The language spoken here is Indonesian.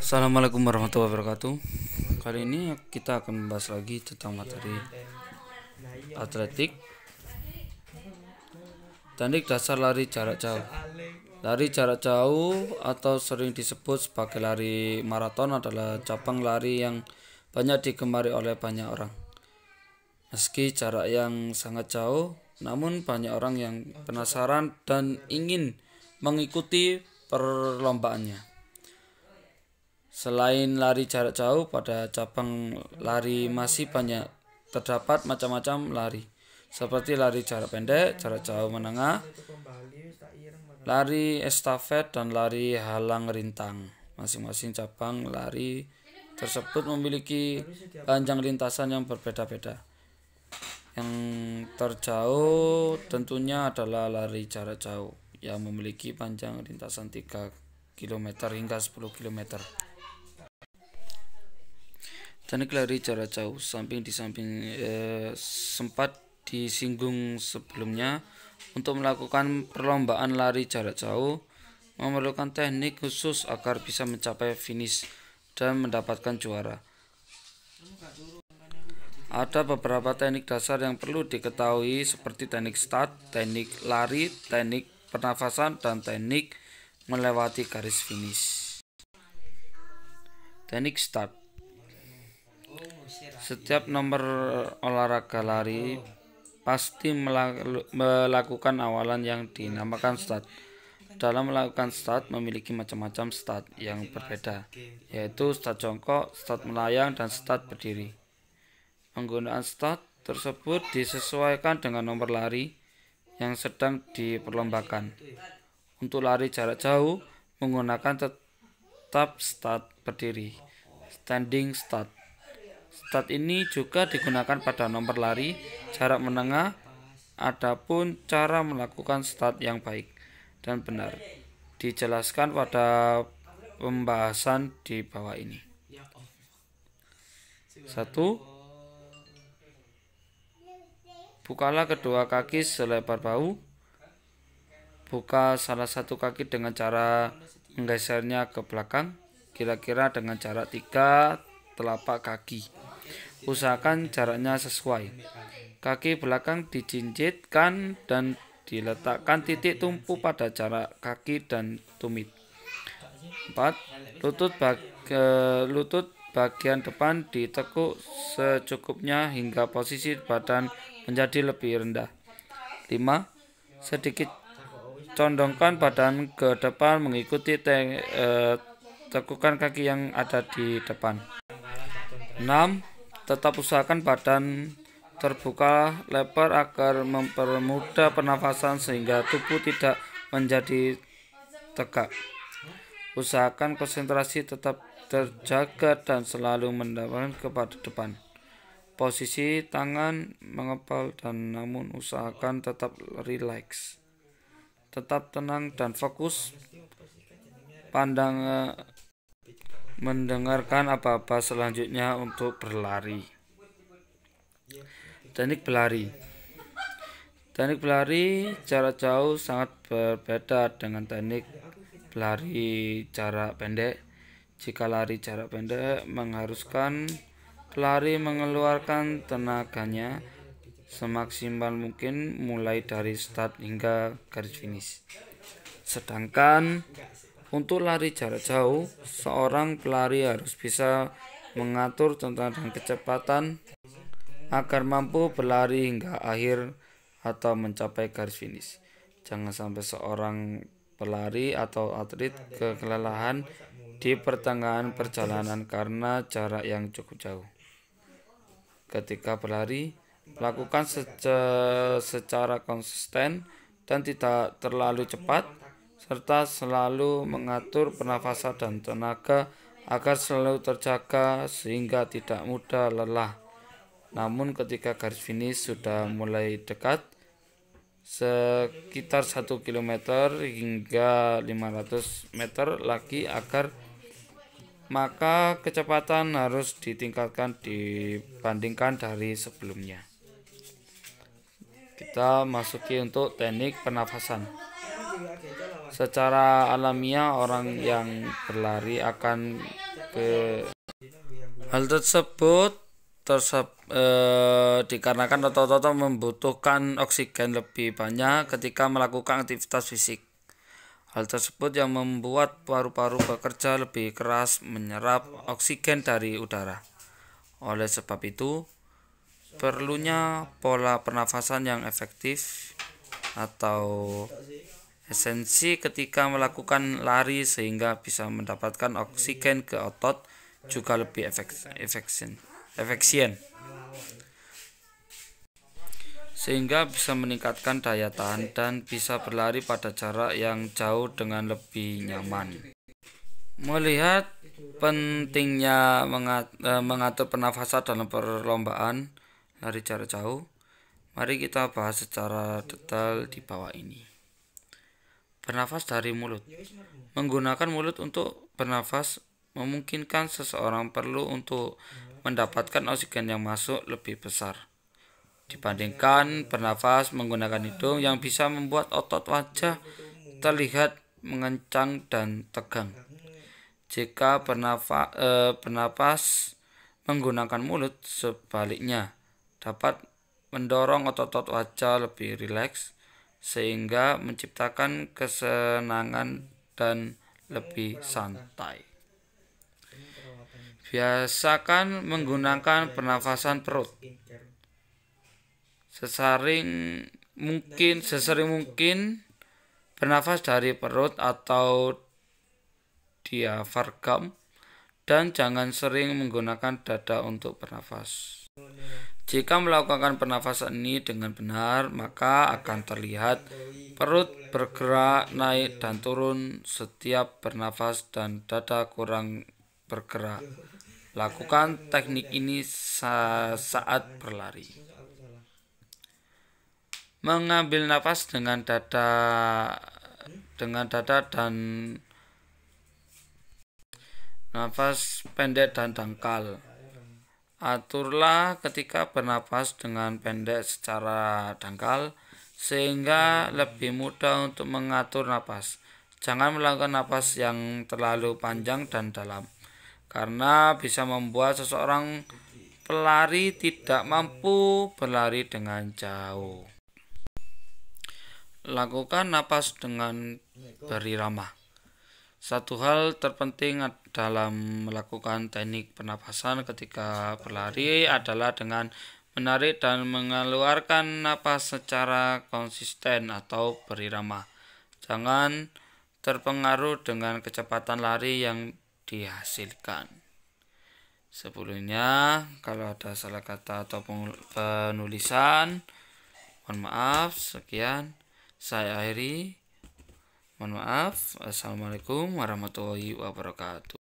Assalamualaikum warahmatullahi wabarakatuh. Kali ini kita akan membahas lagi tentang materi atletik. Teknik dasar lari jarak jauh. Lari jarak jauh atau sering disebut sebagai lari maraton adalah cabang lari yang banyak digemari oleh banyak orang. Meski jarak yang sangat jauh, namun banyak orang yang penasaran dan ingin mengikuti perlombaannya. Selain lari jarak jauh, pada cabang lari masih banyak terdapat macam-macam lari, seperti lari jarak pendek, jarak jauh menengah, lari estafet, dan lari halang rintang. Masing-masing cabang lari tersebut memiliki panjang lintasan yang berbeda-beda. Yang terjauh tentunya adalah lari jarak jauh yang memiliki panjang lintasan 3 km hingga 10 km. Janik lari jarak jauh samping di samping eh, sempat disinggung sebelumnya untuk melakukan perlombaan lari jarak jauh memerlukan teknik khusus agar bisa mencapai finish dan mendapatkan juara. Ada beberapa teknik dasar yang perlu diketahui seperti teknik start, teknik lari, teknik pernafasan, dan teknik melewati garis finish. Teknik start setiap nomor eh, olahraga lari pasti melakukan awalan yang dinamakan start. Dalam melakukan start memiliki macam-macam start yang berbeda, yaitu start jongkok, start melayang, dan start berdiri. Penggunaan start tersebut disesuaikan dengan nomor lari yang sedang diperlombakan. Untuk lari jarak jauh menggunakan tetap start berdiri, standing start. Stat ini juga digunakan pada nomor lari jarak menengah. Adapun cara melakukan stat yang baik dan benar dijelaskan pada pembahasan di bawah ini. Satu, bukalah kedua kaki selebar bahu. Buka salah satu kaki dengan cara menggesernya ke belakang, kira-kira dengan jarak tiga telapak kaki usahakan jaraknya sesuai. Kaki belakang dicincitkan dan diletakkan titik tumpu pada jarak kaki dan tumit. 4. Lutut, bag, eh, lutut bagian depan ditekuk secukupnya hingga posisi badan menjadi lebih rendah. 5. Sedikit condongkan badan ke depan mengikuti te, eh, tekukan kaki yang ada di depan. 6. Tetap usahakan badan terbuka lebar agar mempermudah pernafasan sehingga tubuh tidak menjadi tegak. Usahakan konsentrasi tetap terjaga dan selalu mendapatkan kepada depan. Posisi tangan mengepal dan namun usahakan tetap rileks. Tetap tenang dan fokus. Pandang eh, mendengarkan apa-apa selanjutnya untuk berlari. Teknik berlari. Teknik berlari jarak jauh sangat berbeda dengan teknik berlari jarak pendek. Jika lari jarak pendek mengharuskan pelari mengeluarkan tenaganya semaksimal mungkin mulai dari start hingga garis finish. Sedangkan untuk lari jarak jauh, seorang pelari harus bisa mengatur tentang kecepatan agar mampu berlari hingga akhir atau mencapai garis finish. Jangan sampai seorang pelari atau atlet kelelahan di pertengahan perjalanan karena jarak yang cukup jauh. Ketika berlari, lakukan secara konsisten dan tidak terlalu cepat serta selalu mengatur pernafasan dan tenaga agar selalu terjaga sehingga tidak mudah lelah. Namun ketika garis finish sudah mulai dekat, sekitar 1 km hingga 500 meter lagi agar maka kecepatan harus ditingkatkan dibandingkan dari sebelumnya. Kita masuki untuk teknik pernafasan. Secara alamiah orang yang berlari akan ke hal tersebut tersep, e, eh, dikarenakan otot-otot membutuhkan oksigen lebih banyak ketika melakukan aktivitas fisik. Hal tersebut yang membuat paru-paru bekerja lebih keras menyerap oksigen dari udara. Oleh sebab itu, perlunya pola pernafasan yang efektif atau esensi ketika melakukan lari sehingga bisa mendapatkan oksigen ke otot juga lebih efek efisien sehingga bisa meningkatkan daya tahan dan bisa berlari pada jarak yang jauh dengan lebih nyaman. Melihat pentingnya e, mengatur pernafasan dalam perlombaan lari jarak jauh, mari kita bahas secara detail di bawah ini bernafas dari mulut. Ya, menggunakan mulut untuk bernafas memungkinkan seseorang perlu untuk ya. mendapatkan oksigen yang masuk lebih besar dibandingkan bernafas menggunakan hidung yang bisa membuat otot wajah terlihat mengencang dan tegang. Jika bernafas, eh, bernafas menggunakan mulut sebaliknya dapat mendorong otot-otot wajah lebih rileks sehingga menciptakan kesenangan dan lebih santai. Biasakan menggunakan pernafasan perut. sesering mungkin sesering mungkin bernafas dari perut atau diafragam dan jangan sering menggunakan dada untuk bernafas. Jika melakukan pernafasan ini dengan benar, maka akan terlihat perut bergerak naik dan turun setiap bernafas dan dada kurang bergerak. Lakukan teknik ini saat berlari. Mengambil nafas dengan dada dengan dada dan nafas pendek dan dangkal. Aturlah ketika bernapas dengan pendek secara dangkal sehingga lebih mudah untuk mengatur nafas Jangan melakukan nafas yang terlalu panjang dan dalam karena bisa membuat seseorang pelari tidak mampu berlari dengan jauh. Lakukan nafas dengan berirama satu hal terpenting dalam melakukan teknik pernapasan ketika berlari adalah dengan menarik dan mengeluarkan napas secara konsisten atau berirama. Jangan terpengaruh dengan kecepatan lari yang dihasilkan. Sebelumnya, kalau ada salah kata atau penulisan, mohon maaf. Sekian, saya akhiri. Mohon maaf. Assalamualaikum warahmatullahi wabarakatuh.